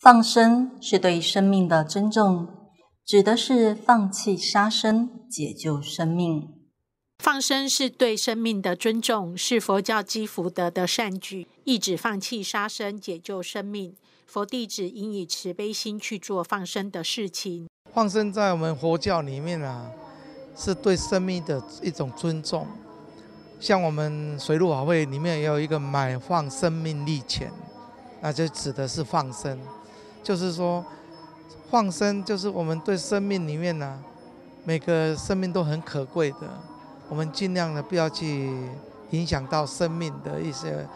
放生是对生命的尊重，指的是放弃杀生、解救生命。放生是对生命的尊重，是佛教积福德的善举，意指放弃杀生、解救生命。佛弟子应以慈悲心去做放生的事情。放生在我们佛教里面啊，是对生命的一种尊重。像我们水陆法会里面也有一个买放生命力钱，那就指的是放生。就是说，放生就是我们对生命里面呢，每个生命都很可贵的，我们尽量的不要去影响到生命的一些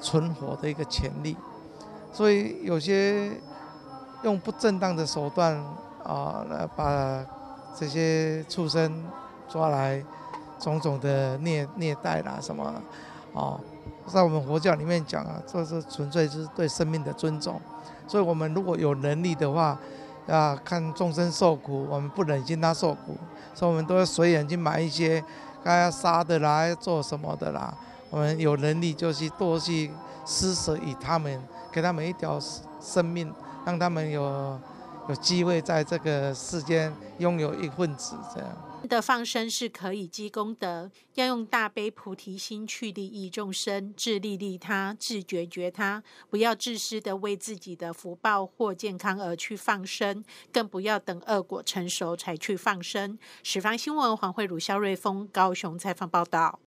存活的一个潜力。所以有些用不正当的手段啊，来把这些畜生抓来，种种的虐虐待啦什么，哦。在我们佛教里面讲啊，这是纯粹是对生命的尊重。所以，我们如果有能力的话，啊，看众生受苦，我们不忍心他受苦，所以我们都要随缘去买一些，该要杀的啦，要做什么的啦，我们有能力就去多去施舍于他们，给他们一条生命，让他们有有机会在这个世间拥有一份子这样。的放生是可以积功德，要用大悲菩提心去利益众生，自利利他，自觉觉他，不要自私的为自己的福报或健康而去放生，更不要等恶果成熟才去放生。《十方新闻》黄慧如、萧瑞峰高雄采访报道。